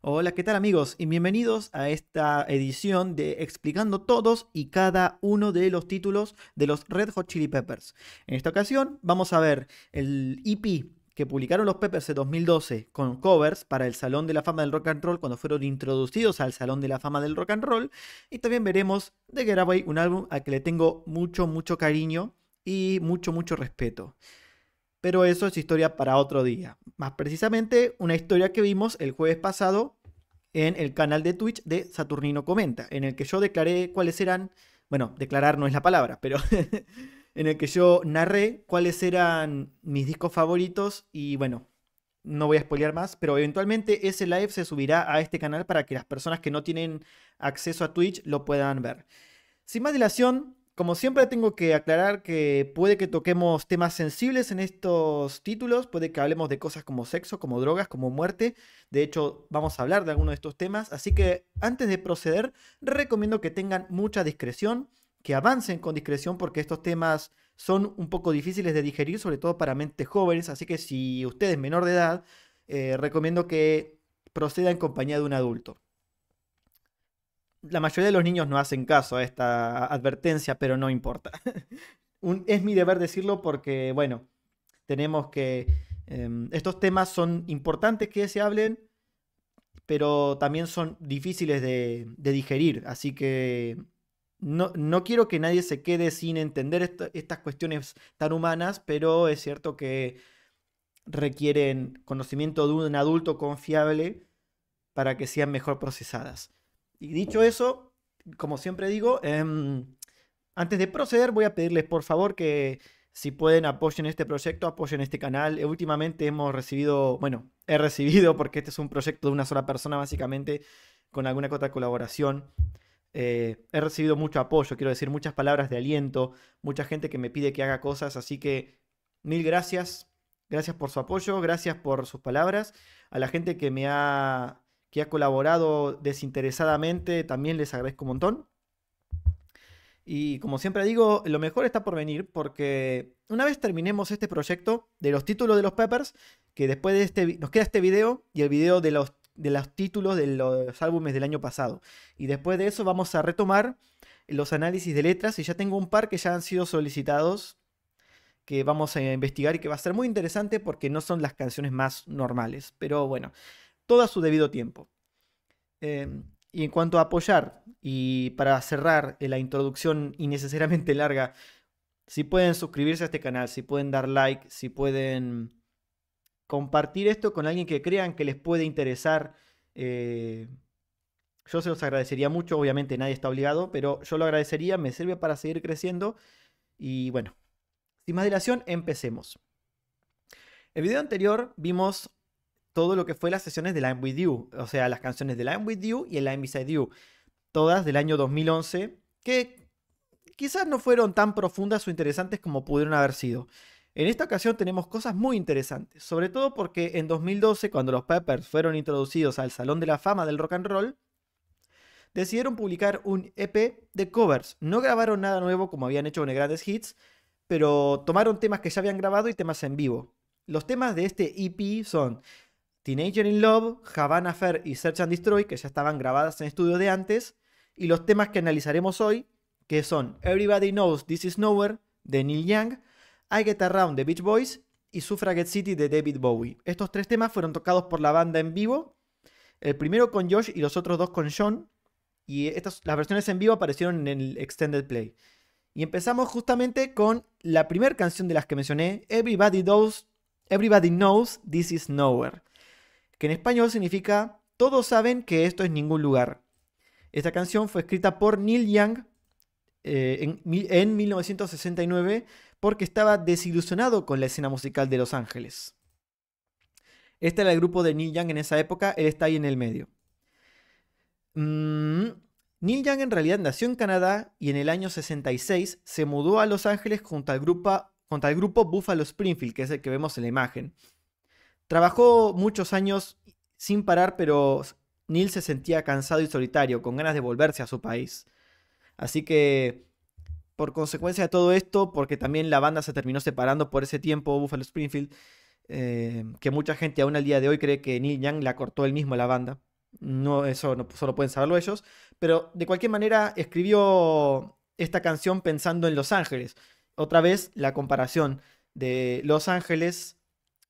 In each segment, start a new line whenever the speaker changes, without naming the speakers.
Hola, ¿qué tal amigos? Y bienvenidos a esta edición de explicando todos y cada uno de los títulos de los Red Hot Chili Peppers. En esta ocasión vamos a ver el EP que publicaron los Peppers de 2012 con covers para el Salón de la Fama del Rock and Roll cuando fueron introducidos al Salón de la Fama del Rock and Roll. Y también veremos The Getaway, un álbum al que le tengo mucho, mucho cariño y mucho, mucho respeto pero eso es historia para otro día. Más precisamente, una historia que vimos el jueves pasado en el canal de Twitch de Saturnino Comenta, en el que yo declaré cuáles eran, bueno, declarar no es la palabra, pero en el que yo narré cuáles eran mis discos favoritos y bueno, no voy a spoilear más, pero eventualmente ese live se subirá a este canal para que las personas que no tienen acceso a Twitch lo puedan ver. Sin más dilación, como siempre tengo que aclarar que puede que toquemos temas sensibles en estos títulos, puede que hablemos de cosas como sexo, como drogas, como muerte. De hecho, vamos a hablar de algunos de estos temas, así que antes de proceder, recomiendo que tengan mucha discreción, que avancen con discreción porque estos temas son un poco difíciles de digerir, sobre todo para mentes jóvenes, así que si usted es menor de edad, eh, recomiendo que proceda en compañía de un adulto la mayoría de los niños no hacen caso a esta advertencia, pero no importa. es mi deber decirlo porque, bueno, tenemos que... Em, estos temas son importantes que se hablen, pero también son difíciles de, digerir, así que no, quiero que nadie se quede sin entender estas cuestiones tan humanas, pero es cierto que requieren conocimiento de un adulto confiable para que sean mejor procesadas. Y dicho eso, como siempre digo, em, antes de proceder voy a pedirles por favor que si pueden apoyen este proyecto, apoyen este canal. Eh, últimamente hemos recibido, bueno, he recibido porque este es un proyecto de una sola persona básicamente, con alguna cota colaboración. Eh, he recibido mucho apoyo, quiero decir, muchas palabras de aliento, mucha gente que me pide que haga cosas, así que mil gracias, gracias por su apoyo, gracias por sus palabras, a la gente que me ha que ha colaborado desinteresadamente, también les agradezco un montón. Y como siempre digo, lo mejor está por venir porque una vez terminemos este proyecto de los títulos de los Peppers, que después de este nos queda este video y el video de los, de los títulos de los álbumes del año pasado. Y después de eso vamos a retomar los análisis de letras y ya tengo un par que ya han sido solicitados que vamos a investigar y que va a ser muy interesante porque no son las canciones más normales. Pero bueno, todo su debido tiempo. Em, y en cuanto a apoyar, y para cerrar eh, la introducción innecesariamente larga, si pueden suscribirse a este canal, si pueden dar like, si pueden compartir esto con alguien que crean que les puede interesar, eh, yo se los agradecería mucho, obviamente nadie está obligado, pero yo lo agradecería, me sirve para seguir creciendo y bueno, sin más dilación, empecemos. El video anterior vimos todo lo que fue las sesiones de I'm With You, o sea, las canciones de I'm With You y el I'm Beside You, todas del año 2011, que quizás no fueron tan profundas o interesantes como pudieron haber sido. En esta ocasión tenemos cosas muy interesantes, sobre todo porque en 2012, cuando los Peppers fueron introducidos al Salón de la Fama del Rock and Roll, decidieron publicar un EP de covers. No grabaron nada nuevo como habían hecho con Grandes Hits, pero tomaron temas que ya habían grabado y temas en vivo. Los temas de este EP son Teenager in Love, Havana Fair y Search and Destroy, que ya estaban grabadas en estudio de antes, y los temas que analizaremos hoy, que son Everybody Knows This Is Nowhere de Neil Young, I Get Around de Beach Boys y Suffragette City de David Bowie. Estos tres temas fueron tocados por la banda en vivo, el primero con Josh y los otros dos con Sean, y estas, las versiones en vivo aparecieron en el Extended Play. Y empezamos justamente con la primera canción de las que mencioné, Everybody Knows This Is Nowhere que en español significa Todos saben que esto es ningún lugar. Esta canción fue escrita por Neil Young eh, en, 1969 porque estaba desilusionado con la escena musical de Los Ángeles. Este era el grupo de Neil Young en esa época, él está ahí en el medio. Mm, Neil Young en realidad nació en Canadá y en el año 66 se mudó a Los Ángeles junto al, junto al grupo Buffalo Springfield, que es el que vemos en la imagen. Trabajó muchos años sin parar, pero Neil se sentía cansado y solitario, con ganas de volverse a su país. Así que, por consecuencia de todo esto, porque también la banda se terminó separando por ese tiempo, Buffalo Springfield, eh, que mucha gente aún al día de hoy cree que Neil Young la cortó él mismo a la banda. No, eso no, solo pueden saberlo ellos. Pero de cualquier manera, escribió esta canción pensando en Los Ángeles. Otra vez la comparación de Los Ángeles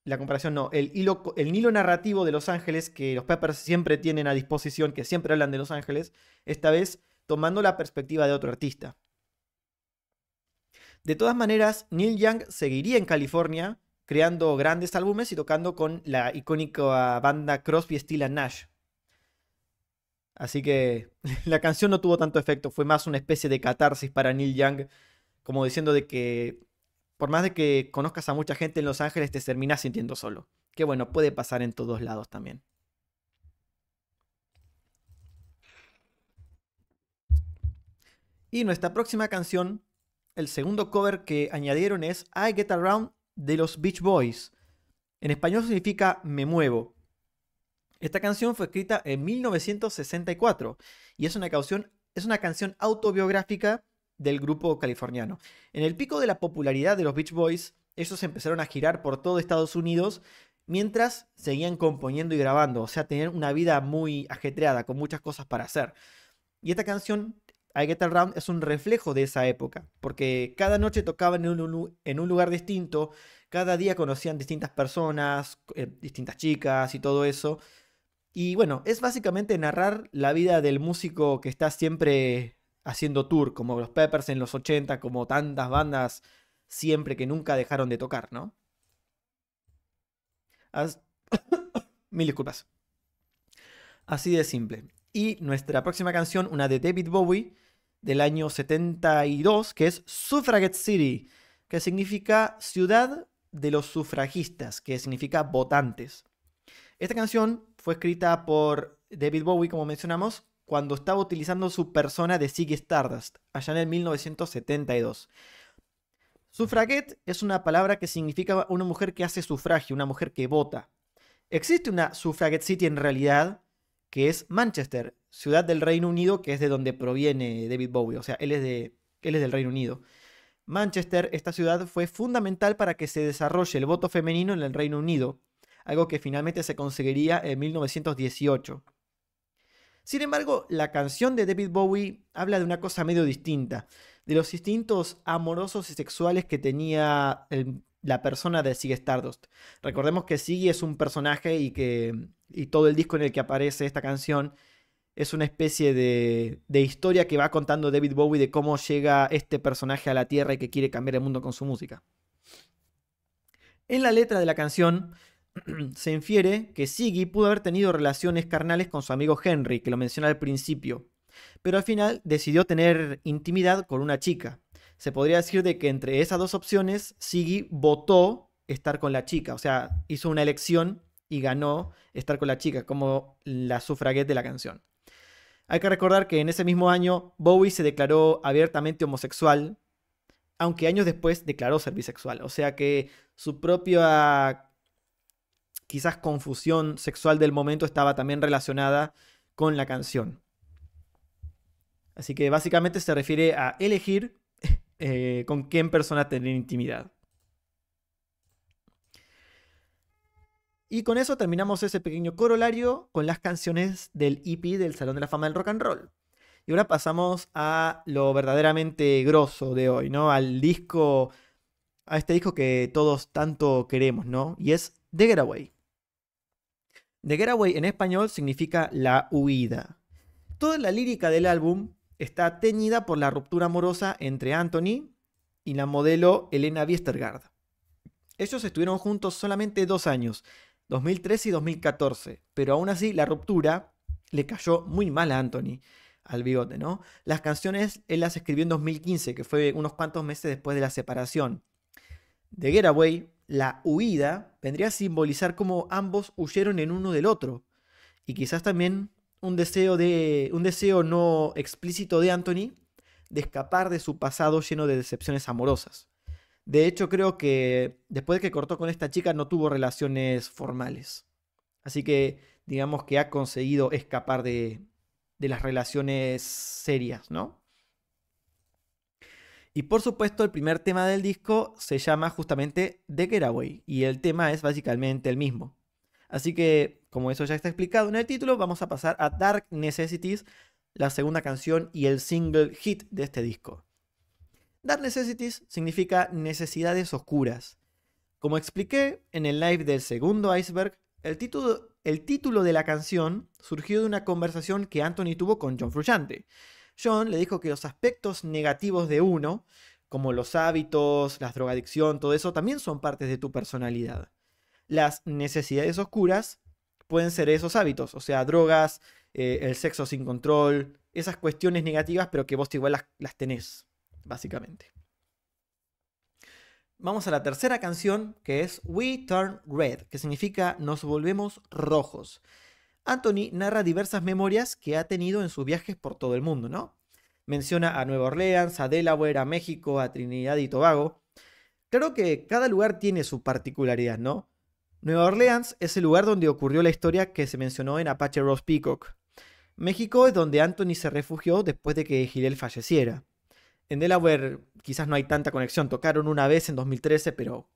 la comparación no, el hilo, el narrativo de Los Ángeles que los Peppers siempre tienen a disposición, que siempre hablan de Los Ángeles, esta vez tomando la perspectiva de otro artista. De todas maneras, Neil Young seguiría en California creando grandes álbumes y tocando con la icónica banda Crosby, Steel Nash. Así que la canción no tuvo tanto efecto, fue más una especie de catarsis para Neil Young, como diciendo de que por más de que conozcas a mucha gente en Los Ángeles, te terminas sintiendo solo. Que bueno, puede pasar en todos lados también. Y nuestra próxima canción, el segundo cover que añadieron es I Get Around de los Beach Boys. En español significa Me muevo. Esta canción fue escrita en 1964 y es una canción, es una canción autobiográfica del grupo californiano. En el pico de la popularidad de los Beach Boys, ellos empezaron a girar por todo Estados Unidos mientras seguían componiendo y grabando, o sea, tenían una vida muy ajetreada, con muchas cosas para hacer. Y esta canción, I Get Around, es un reflejo de esa época, porque cada noche tocaban en un, lugar distinto, cada día conocían distintas personas, eh, distintas chicas y todo eso. Y bueno, es básicamente narrar la vida del músico que está siempre haciendo tour, como los Peppers en los 80, como tantas bandas siempre que nunca dejaron de tocar, ¿no? Mil disculpas. Así de simple. Y nuestra próxima canción, una de David Bowie, del año 72, que es Suffragette City, que significa ciudad de los sufragistas, que significa votantes. Esta canción fue escrita por David Bowie, como mencionamos, cuando estaba utilizando su persona de Ziggy Stardust, allá en el 1972. Suffragette es una palabra que significa una mujer que hace sufragio, una mujer que vota. Existe una Suffragette City en realidad, que es Manchester, ciudad del Reino Unido, que es de donde proviene David Bowie, o sea, él es, de, él es del Reino Unido. Manchester, esta ciudad, fue fundamental para que se desarrolle el voto femenino en el Reino Unido, algo que finalmente se conseguiría en 1918. Sin embargo, la canción de David Bowie habla de una cosa medio distinta, de los instintos amorosos y sexuales que tenía eh, la persona de Siggy Stardust. Recordemos que Siggy es un personaje y que todo el disco en el que aparece esta canción es una especie de, de, historia que va contando David Bowie de cómo llega este personaje a la Tierra y que quiere cambiar el mundo con su música. En la letra de la canción, se infiere que Siggy pudo haber tenido relaciones carnales con su amigo Henry, que lo menciona al principio, pero al final decidió tener intimidad con una chica. Se podría decir de que entre esas dos opciones, Siggy votó estar con la chica, o sea, hizo una elección y ganó estar con la chica, como la sufraguez de la canción. Hay que recordar que en ese mismo año Bowie se declaró abiertamente homosexual, aunque años después declaró ser bisexual, o sea que su propia quizás confusión sexual del momento estaba también relacionada con la canción. Así que básicamente se refiere a elegir eh, con quién persona tener intimidad. Y con eso terminamos ese pequeño corolario con las canciones del EP del Salón de la Fama del Rock and Roll. Y ahora pasamos a lo verdaderamente grosso de hoy, ¿no? Al disco, a este disco que todos tanto queremos, ¿no? Y es The Getaway. The Getaway en español significa la huida. Toda la lírica del álbum está teñida por la ruptura amorosa entre Anthony y la modelo Elena Westergaard. Ellos estuvieron juntos solamente dos años, 2013 y 2014, pero aún así la ruptura le cayó muy mal a Anthony, al bigote, ¿no? Las canciones él las escribió en 2015, que fue unos cuantos meses después de la separación. The Getaway la huida vendría a simbolizar cómo ambos huyeron en uno del otro. Y quizás también un deseo, de, un deseo no explícito de Anthony de escapar de su pasado lleno de decepciones amorosas. De hecho, creo que después de que cortó con esta chica no tuvo relaciones formales. Así que digamos que ha conseguido escapar de, de las relaciones serias, ¿no? Y por supuesto, el primer tema del disco se llama justamente The Getaway, y el tema es básicamente el mismo. Así que, como eso ya está explicado en el título, vamos a pasar a Dark Necessities, la segunda canción y el single hit de este disco. Dark Necessities significa necesidades oscuras. Como expliqué en el live del segundo iceberg, el título, el título de la canción surgió de una conversación que Anthony tuvo con John Frusciante. John le dijo que los aspectos negativos de uno, como los hábitos, la drogadicción, todo eso, también son partes de tu personalidad. Las necesidades oscuras pueden ser esos hábitos, o sea, drogas, eh, el sexo sin control, esas cuestiones negativas, pero que vos igual las tenés, básicamente. Vamos a la tercera canción, que es We Turn Red, que significa nos volvemos rojos. Anthony narra diversas memorias que ha tenido en sus viajes por todo el mundo, ¿no? Menciona a Nueva Orleans, a Delaware, a México, a Trinidad y Tobago. Claro que cada lugar tiene su particularidad, ¿no? Nueva Orleans es el lugar donde ocurrió la historia que se mencionó en Apache Rose Peacock. México es donde Anthony se refugió después de que Gilel falleciera. En Delaware quizás no hay tanta conexión, tocaron una vez en 2013, pero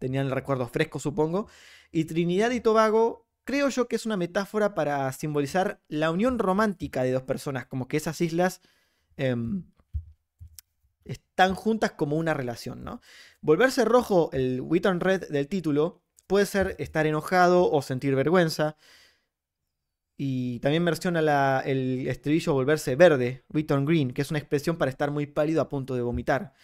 tenían recuerdos frescos supongo. Y Trinidad y Tobago creo yo que es una metáfora para simbolizar la unión romántica de dos personas, como que esas islas em, están juntas como una relación, ¿no? Volverse rojo, el witton Red del título, puede ser estar enojado o sentir vergüenza. Y también menciona el estribillo volverse verde, witton Green, que es una expresión para estar muy pálido a punto de vomitar.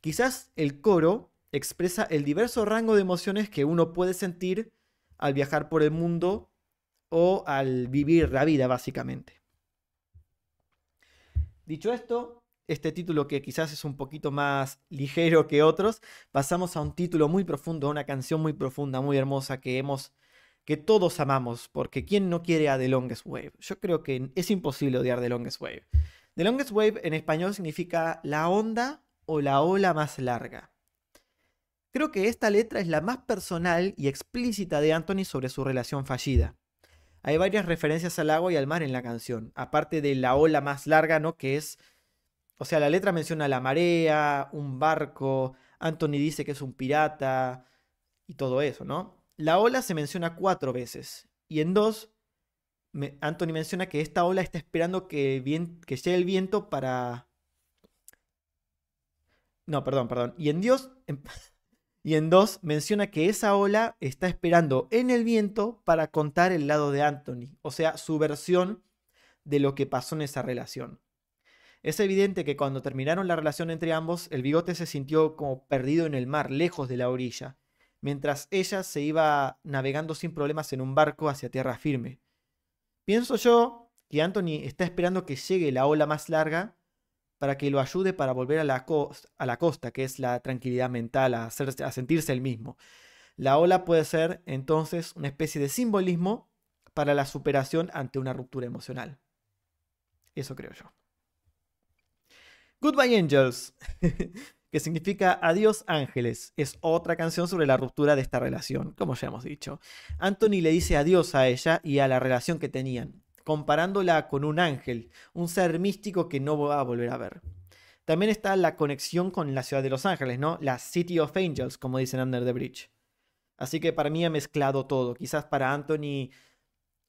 Quizás el coro expresa el diverso rango de emociones que uno puede sentir al viajar por el mundo o al vivir la vida, básicamente. Dicho esto, este título que quizás es un poquito más ligero que otros, pasamos a un título muy profundo, a una canción muy profunda, muy hermosa que hemos que todos amamos, porque ¿quién no quiere a The Longest Wave? Yo creo que es imposible odiar The Longest Wave. The Longest Wave en español significa la onda o la ola más larga. Creo que esta letra es la más personal y explícita de Anthony sobre su relación fallida. Hay varias referencias al agua y al mar en la canción, aparte de la ola más larga, ¿no? Que es... O sea, la letra menciona la marea, un barco, Anthony dice que es un pirata y todo eso, ¿no? La ola se menciona cuatro veces y en dos Anthony menciona que esta ola está esperando que, bien, que, llegue el viento para... No, perdón, perdón. Y en Dios... Y en dos menciona que esa ola está esperando en el viento para contar el lado de Anthony, o sea, su versión de lo que pasó en esa relación. Es evidente que cuando terminaron la relación entre ambos, el bigote se sintió como perdido en el mar, lejos de la orilla, mientras ella se iba navegando sin problemas en un barco hacia tierra firme. Pienso yo que Anthony está esperando que llegue la ola más larga para que lo ayude para volver a la, costa, que es la tranquilidad mental, a sentirse el mismo. La ola puede ser entonces una especie de simbolismo para la superación ante una ruptura emocional. Eso creo yo. Goodbye Angels, que significa Adiós Ángeles, es otra canción sobre la ruptura de esta relación, como ya hemos dicho. Anthony le dice adiós a ella y a la relación que tenían comparándola con un ángel, un ser místico que no va a volver a ver. También está la conexión con la ciudad de Los Ángeles, ¿no? La City of Angels, como dicen Under the Bridge. Así que para mí ha mezclado todo. Quizás para Anthony,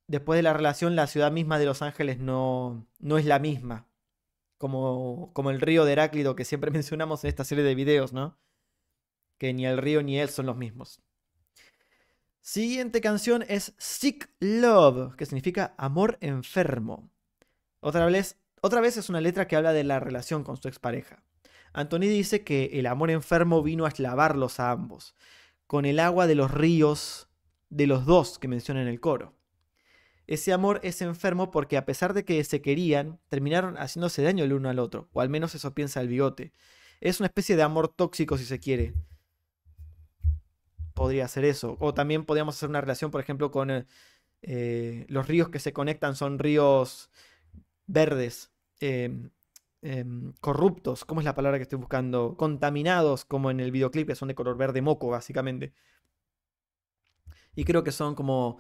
después de la relación, la ciudad misma de Los Ángeles no, no es la misma. Como, como el río de Heráclito que siempre mencionamos en esta serie de videos, ¿no? Que ni el río ni él son los mismos. Siguiente canción es Sick Love, que significa amor enfermo. Otra vez, otra vez es una letra que habla de la relación con su expareja. Anthony dice que el amor enfermo vino a eslavarlos a ambos, con el agua de los ríos de los dos que menciona en el coro. Ese amor es enfermo porque a pesar de que se querían, terminaron haciéndose daño el uno al otro, o al menos eso piensa el bigote. Es una especie de amor tóxico si se quiere, podría ser eso. O también podríamos hacer una relación, por ejemplo, con eh, eh, los ríos que se conectan, son ríos verdes, em, em, corruptos, ¿cómo es la palabra que estoy buscando? Contaminados, como en el videoclip, que son de color verde moco, básicamente. Y creo que son como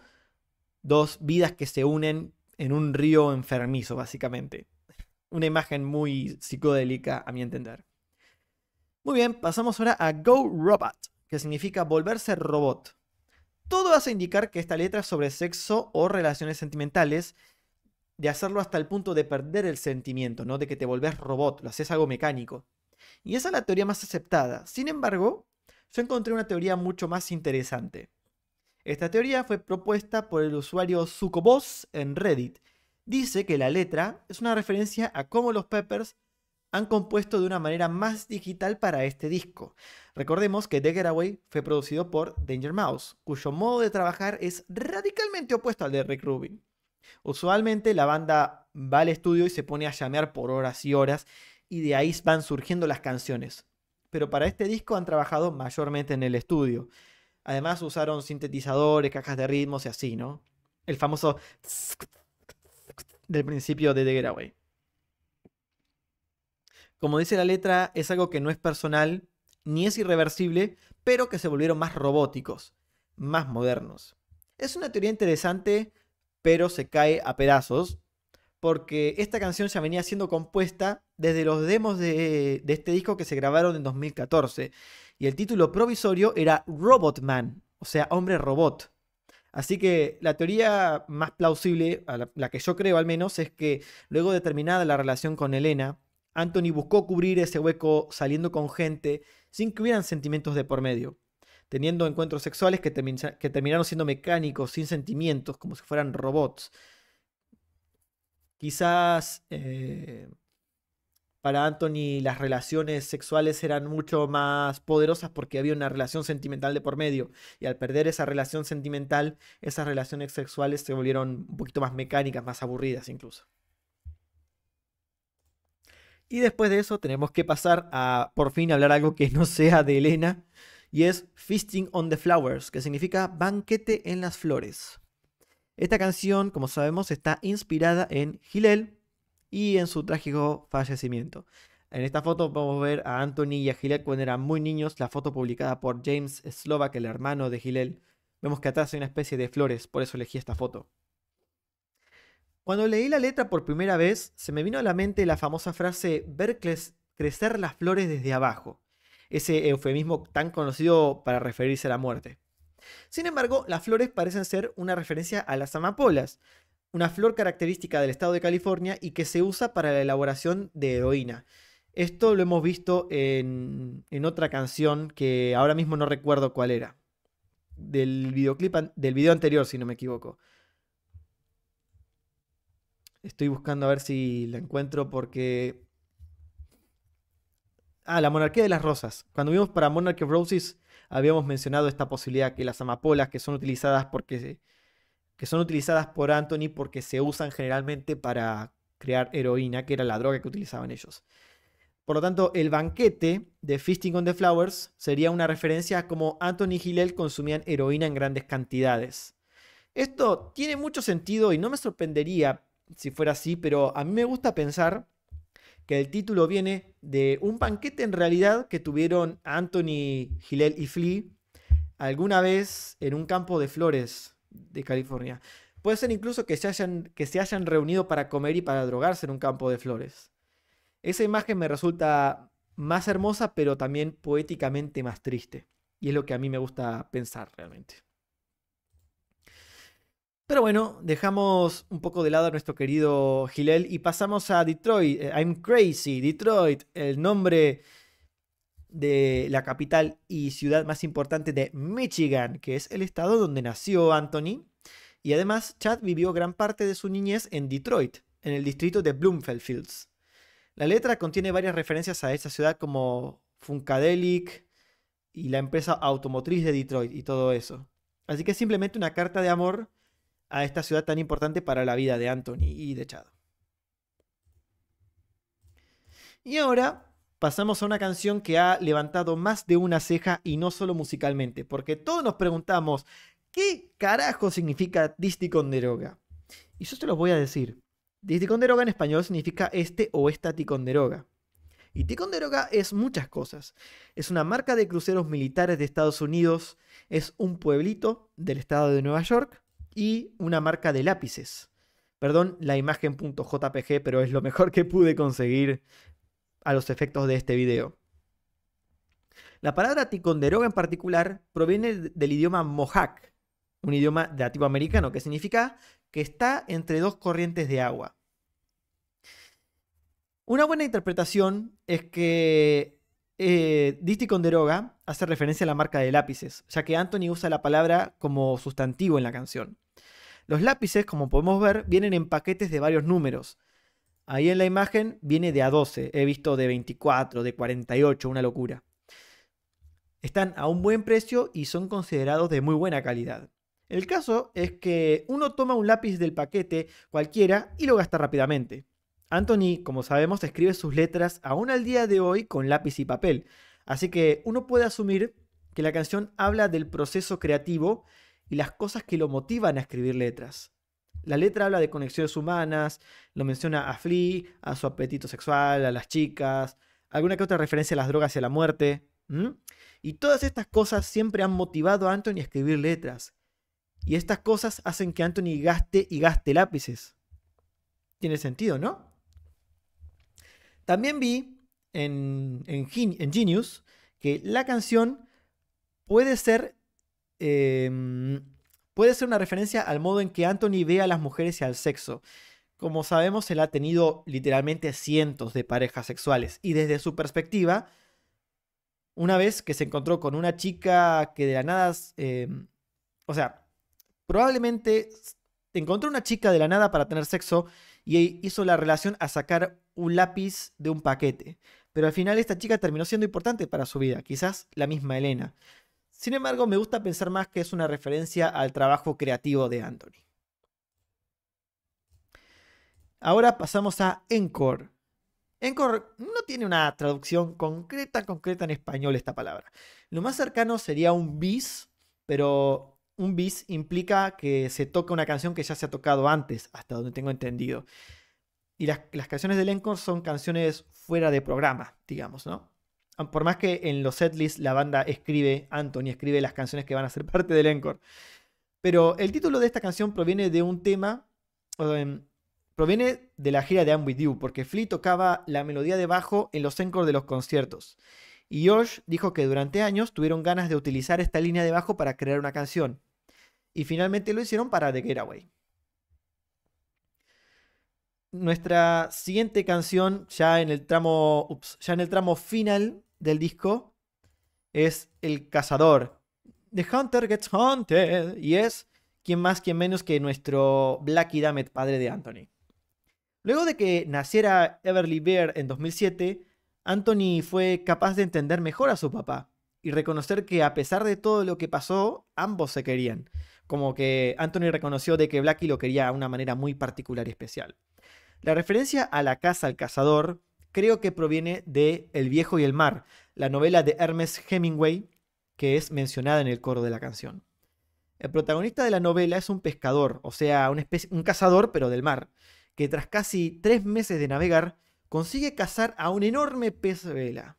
dos vidas que se unen en un río enfermizo, básicamente. Una imagen muy psicodélica, a mi entender. Muy bien, pasamos ahora a Go Robot significa volverse robot. Todo hace indicar que esta letra es sobre sexo o relaciones sentimentales, de hacerlo hasta el punto de perder el sentimiento, ¿no? De que te volvés robot, lo haces algo mecánico. Y esa es la teoría más aceptada. Sin embargo, yo encontré una teoría mucho más interesante. Esta teoría fue propuesta por el usuario Zucoboss en Reddit. Dice que la letra es una referencia a cómo los Peppers han compuesto de una manera más digital para este disco. Recordemos que The Getaway fue producido por Danger Mouse, cuyo modo de trabajar es radicalmente opuesto al de Rick Rubin. Usualmente la banda va al estudio y se pone a llamear por horas y horas, y de ahí van surgiendo las canciones. Pero para este disco han trabajado mayormente en el estudio. Además usaron sintetizadores, cajas de ritmos y así, ¿no? El famoso del principio de The Getaway como dice la letra, es algo que no es personal ni es irreversible, pero que se volvieron más robóticos, más modernos. Es una teoría interesante, pero se cae a pedazos, porque esta canción ya venía siendo compuesta desde los demos de, este disco que se grabaron en 2014, y el título provisorio era Robot Man, o sea, hombre robot. Así que la teoría más plausible, la, la, que yo creo al menos, es que luego de terminada la relación con Elena, Anthony buscó cubrir ese hueco saliendo con gente sin que hubieran sentimientos de por medio, teniendo encuentros sexuales que, terminaron siendo mecánicos, sin sentimientos, como si fueran robots. Quizás eh, para Anthony las relaciones sexuales eran mucho más poderosas porque había una relación sentimental de por medio, y al perder esa relación sentimental, esas relaciones sexuales se volvieron un poquito más mecánicas, más aburridas incluso. Y después de eso tenemos que pasar a por fin hablar algo que no sea de Elena, y es Feasting on the Flowers, que significa banquete en las flores. Esta canción, como sabemos, está inspirada en Gilel y en su trágico fallecimiento. En esta foto podemos ver a Anthony y a Gilel cuando eran muy niños, la foto publicada por James Slovak, el hermano de Gilel. Vemos que atrás hay una especie de flores, por eso elegí esta foto. Cuando leí la letra por primera vez, se me vino a la mente la famosa frase ver crecer las flores desde abajo, ese eufemismo tan conocido para referirse a la muerte. Sin embargo, las flores parecen ser una referencia a las amapolas, una flor característica del estado de California y que se usa para la elaboración de heroína. Esto lo hemos visto en, otra canción que ahora mismo no recuerdo cuál era, del, videoclip, del video anterior, si no me equivoco. Estoy buscando a ver si la encuentro porque. Ah, la monarquía de las rosas. Cuando vimos para Monarch of Roses, habíamos mencionado esta posibilidad que las amapolas que son utilizadas porque. que son utilizadas por Anthony porque se usan generalmente para crear heroína, que era la droga que utilizaban ellos. Por lo tanto, el banquete de Feasting on the Flowers sería una referencia a cómo Anthony y Hillel consumían heroína en grandes cantidades. Esto tiene mucho sentido y no me sorprendería si fuera así, pero a mí me gusta pensar que el título viene de un banquete en realidad que tuvieron Anthony, Gilel y Flea alguna vez en un campo de flores de California. Puede ser incluso que se hayan, que se hayan reunido para comer y para drogarse en un campo de flores. Esa imagen me resulta más hermosa, pero también poéticamente más triste. Y es lo que a mí me gusta pensar realmente. Pero bueno, dejamos un poco de lado a nuestro querido Gilel y pasamos a Detroit. Eh, I'm crazy, Detroit, el nombre de la capital y ciudad más importante de Michigan, que es el estado donde nació Anthony. Y además, Chad vivió gran parte de su niñez en Detroit, en el distrito de Bloomfield Fields. La letra contiene varias referencias a esa ciudad como Funkadelic y la empresa automotriz de Detroit y todo eso. Así que es simplemente una carta de amor a esta ciudad tan importante para la vida de Anthony y de Chad. Y ahora pasamos a una canción que ha levantado más de una ceja y no solo musicalmente, porque todos nos preguntamos, ¿qué carajo significa Disticonderoga? Y yo se los voy a decir. Disticonderoga en español significa este o esta Ticonderoga. Y Ticonderoga es muchas cosas. Es una marca de cruceros militares de Estados Unidos, es un pueblito del estado de Nueva York, y una marca de lápices. Perdón la imagen.jpg, pero es lo mejor que pude conseguir a los efectos de este video. La palabra ticonderoga en particular proviene del idioma mohawk, un idioma americano que significa que está entre dos corrientes de agua. Una buena interpretación es que eh, Ticonderoga hace referencia a la marca de lápices, ya que Anthony usa la palabra como sustantivo en la canción. Los lápices, como podemos ver, vienen en paquetes de varios números. Ahí en la imagen viene de a 12, he visto de 24, de 48, una locura. Están a un buen precio y son considerados de muy buena calidad. El caso es que uno toma un lápiz del paquete cualquiera y lo gasta rápidamente. Anthony, como sabemos, escribe sus letras aún al día de hoy con lápiz y papel, así que uno puede asumir que la canción habla del proceso creativo y las cosas que lo motivan a escribir letras. La letra habla de conexiones humanas, lo menciona a Flea, a su apetito sexual, a las chicas, alguna que otra referencia a las drogas y a la muerte. Y todas estas cosas siempre han motivado a Anthony a escribir letras. Y estas cosas hacen que Anthony gaste y gaste lápices. Tiene sentido, ¿no? También vi en, en Genius que la canción puede ser Em, puede ser una referencia al modo en que Anthony ve a las mujeres y al sexo. Como sabemos, él ha tenido literalmente cientos de parejas sexuales y desde su perspectiva, una vez que se encontró con una chica que de la nada, em, o sea, probablemente encontró una chica de la nada para tener sexo y e hizo la relación a sacar un lápiz de un paquete. Pero al final esta chica terminó siendo importante para su vida, quizás la misma Elena. Sin embargo, me gusta pensar más que es una referencia al trabajo creativo de Anthony. Ahora pasamos a Encore. Encore no tiene una traducción concreta, concreta en español esta palabra. Lo más cercano sería un bis, pero un bis implica que se toca una canción que ya se ha tocado antes, hasta donde tengo entendido. Y las, las canciones del Encore son canciones fuera de programa, digamos, ¿no? por más que en los setlists la banda escribe, Anthony escribe las canciones que van a ser parte del encore. Pero el título de esta canción proviene de un tema, em, proviene de la gira de I'm With You, porque Flea tocaba la melodía de bajo en los encores de los conciertos. Y Josh dijo que durante años tuvieron ganas de utilizar esta línea de bajo para crear una canción. Y finalmente lo hicieron para The Getaway. Nuestra siguiente canción, ya en el tramo, ya en el tramo final del disco es el cazador. The Hunter Gets Haunted Y es quien más, quien menos que nuestro Blackie Dammit, padre de Anthony. Luego de que naciera Everly Bear en 2007, Anthony fue capaz de entender mejor a su papá y reconocer que a pesar de todo lo que pasó, ambos se querían. Como que Anthony reconoció de que Blackie lo quería de una manera muy particular y especial. La referencia a la casa al cazador creo que proviene de El viejo y el mar, la novela de Hermes Hemingway que es mencionada en el coro de la canción. El protagonista de la novela es un pescador, o sea, un cazador pero del mar, que tras casi tres meses de navegar consigue cazar a un enorme pez vela.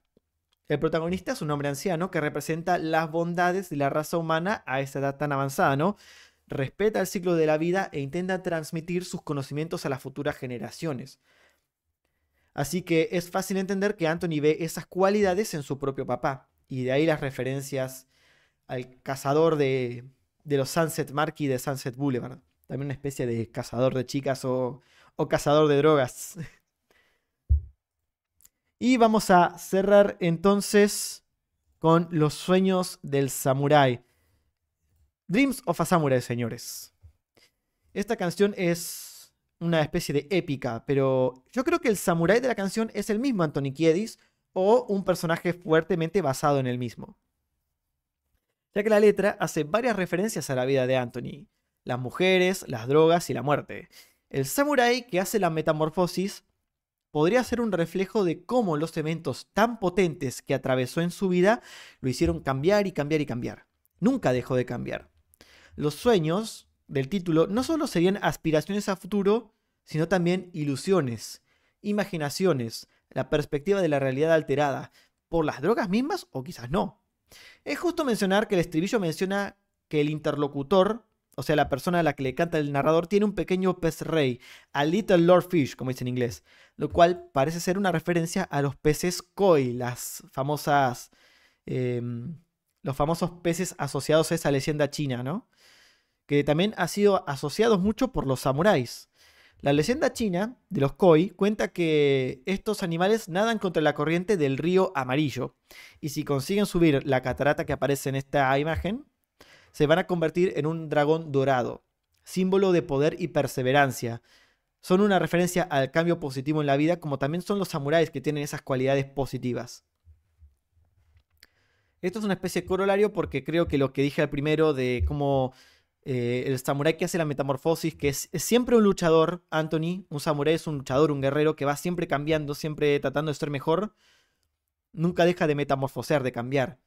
El protagonista es un hombre anciano que representa las bondades de la raza humana a esa edad tan avanzada, ¿no? Respeta el ciclo de la vida e intenta transmitir sus conocimientos a las futuras generaciones. Así que es fácil entender que Anthony ve esas cualidades en su propio papá. Y de ahí las referencias al cazador de, los Sunset Marquis de Sunset Boulevard. También una especie de cazador de chicas o, o cazador de drogas. y vamos a cerrar entonces con los sueños del samurái. Dreams of a Samurai, señores. Esta canción es una especie de épica, pero yo creo que el samurái de la canción es el mismo Anthony Kiedis o un personaje fuertemente basado en el mismo. Ya que la letra hace varias referencias a la vida de Anthony, las mujeres, las drogas y la muerte. El samurái que hace la metamorfosis podría ser un reflejo de cómo los eventos tan potentes que atravesó en su vida lo hicieron cambiar y cambiar y cambiar. Nunca dejó de cambiar. Los sueños del título no solo serían aspiraciones a futuro, sino también ilusiones, imaginaciones, la perspectiva de la realidad alterada, por las drogas mismas o quizás no. Es justo mencionar que el estribillo menciona que el interlocutor, o sea, la persona a la que le canta el narrador, tiene un pequeño pez rey, a Little Lord Fish, como dice en inglés, lo cual parece ser una referencia a los peces koi, las famosas. Em, los famosos peces asociados a esa leyenda china, ¿no? que también ha sido asociados mucho por los samuráis. La leyenda china de los koi cuenta que estos animales nadan contra la corriente del río amarillo y si consiguen subir la catarata que aparece en esta imagen, se van a convertir en un dragón dorado, símbolo de poder y perseverancia. Son una referencia al cambio positivo en la vida, como también son los samuráis que tienen esas cualidades positivas. Esto es una especie de corolario porque creo que lo que dije al primero de cómo eh, el samurái que hace la metamorfosis, que es, siempre un luchador, Anthony, un samurái es un luchador, un guerrero que va siempre cambiando, siempre tratando de ser mejor, nunca deja de metamorfosear, de cambiar.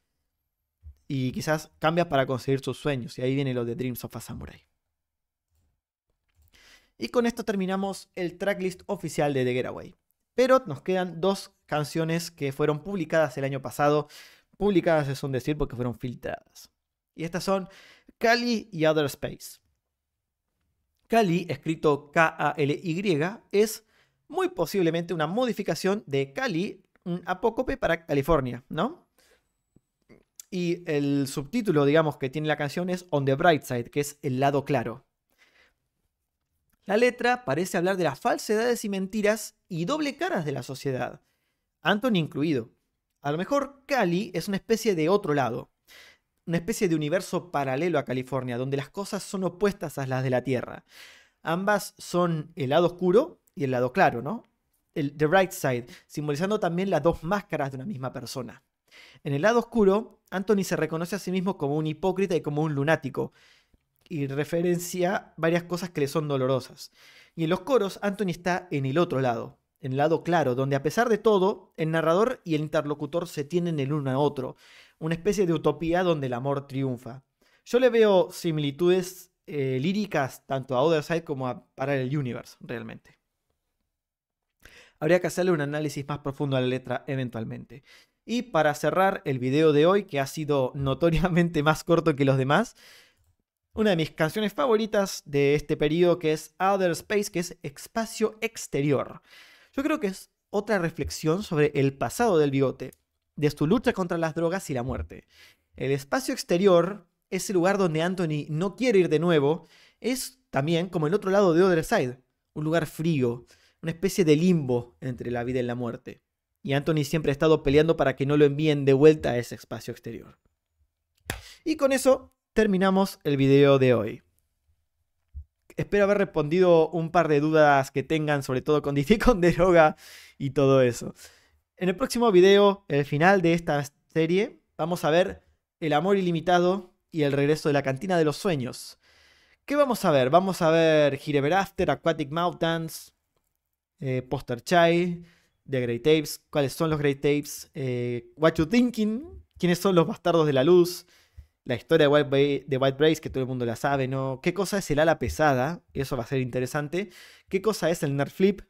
Y quizás cambia para conseguir sus sueños, y ahí viene lo de Dreams of a Samurai. Y con esto terminamos el tracklist oficial de The Getaway. Pero nos quedan dos canciones que fueron publicadas el año pasado. Publicadas es un decir porque fueron filtradas. Y estas son Cali y Other Space. Cali, escrito K-A-L-Y, es muy posiblemente una modificación de Cali, apócope para California, ¿no? Y el subtítulo, digamos, que tiene la canción es On the Bright Side, que es el lado claro. La letra parece hablar de las falsedades y mentiras y doble caras de la sociedad, Anthony incluido. A lo mejor Cali es una especie de otro lado, una especie de universo paralelo a California, donde las cosas son opuestas a las de la Tierra. Ambas son el lado oscuro y el lado claro, ¿no? El, the Right Side, simbolizando también las dos máscaras de una misma persona. En el lado oscuro, Anthony se reconoce a sí mismo como un hipócrita y como un lunático, y referencia varias cosas que le son dolorosas. Y en los coros, Anthony está en el otro lado, en el lado claro, donde a pesar de todo, el narrador y el interlocutor se tienen el uno a otro, una especie de utopía donde el amor triunfa. Yo le veo similitudes eh, líricas tanto a Otherside como a Parallel Universe, realmente. Habría que hacerle un análisis más profundo a la letra eventualmente. Y para cerrar el video de hoy, que ha sido notoriamente más corto que los demás, una de mis canciones favoritas de este periodo que es Outer Space, que es Espacio Exterior. Yo creo que es otra reflexión sobre el pasado del bigote de su lucha contra las drogas y la muerte. El espacio exterior, ese lugar donde Anthony no quiere ir de nuevo, es también como el otro lado de Other Side, un lugar frío, una especie de limbo entre la vida y la muerte. Y Anthony siempre ha estado peleando para que no lo envíen de vuelta a ese espacio exterior. Y con eso terminamos el video de hoy. Espero haber respondido un par de dudas que tengan, sobre todo con DC, con droga y todo eso. En el próximo video, el final de esta serie, vamos a ver el amor ilimitado y el regreso de la cantina de los sueños. ¿Qué vamos a ver? Vamos a ver Hirever After, Aquatic Mountains, eh, Poster Child, The Great Tapes, cuáles son los Great Tapes, eh, What You Thinking, quiénes son los bastardos de la luz, la historia de White, de White Brace, que todo el mundo la sabe, ¿no? ¿Qué cosa es el ala pesada? Eso va a ser interesante. ¿Qué cosa es el Nerdflip? Flip?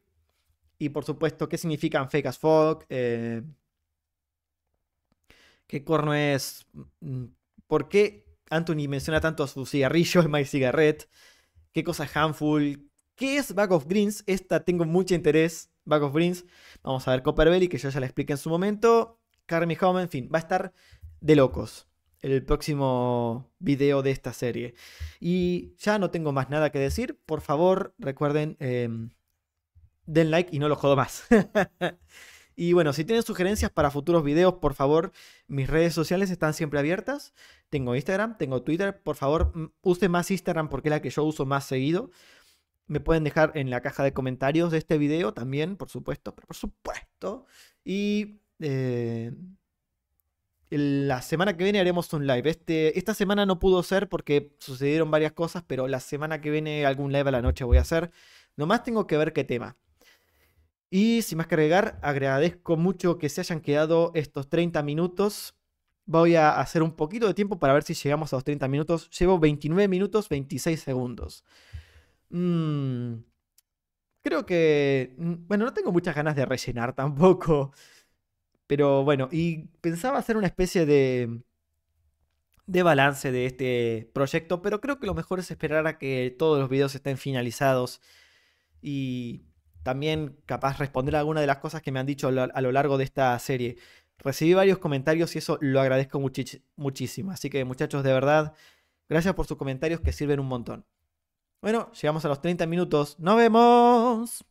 Y por supuesto, ¿qué significan fake as fuck? Eh, ¿Qué corno es? Mm, ¿Por qué Anthony menciona tanto su cigarrillo en My Cigarette? ¿Qué cosa es handful? ¿Qué es Back of Greens? Esta tengo mucho interés. Back of Greens. Vamos a ver Copperbelly, que yo ya la expliqué en su momento. Carmi Home, en fin, va a estar de locos el próximo video de esta serie. Y ya no tengo más nada que decir. Por favor, recuerden. Em, den like y no lo jodo más. y bueno, si tienen sugerencias para futuros videos, por favor, mis redes sociales están siempre abiertas. Tengo Instagram, tengo Twitter. Por favor, use más Instagram porque es la que yo uso más seguido. Me pueden dejar en la caja de comentarios de este video también, por supuesto, pero por supuesto. Y eh, la semana que viene haremos un live. Este, esta semana no pudo ser porque sucedieron varias cosas, pero la semana que viene algún live a la noche voy a hacer. Nomás tengo que ver qué tema. Y sin más que agregar, agradezco mucho que se hayan quedado estos 30 minutos. Voy a hacer un poquito de tiempo para ver si llegamos a los 30 minutos. Llevo 29 minutos 26 segundos. Mm, creo que... Mm, bueno, no tengo muchas ganas de rellenar tampoco. Pero bueno, y pensaba hacer una especie de de balance de este proyecto, pero creo que lo mejor es esperar a que todos los videos estén finalizados y también capaz responder algunas alguna de las cosas que me han dicho a lo largo de esta serie. Recibí varios comentarios y eso lo agradezco muchísimo. Así que muchachos, de verdad, gracias por sus comentarios que sirven un montón. Bueno, llegamos a los 30 minutos. ¡Nos vemos!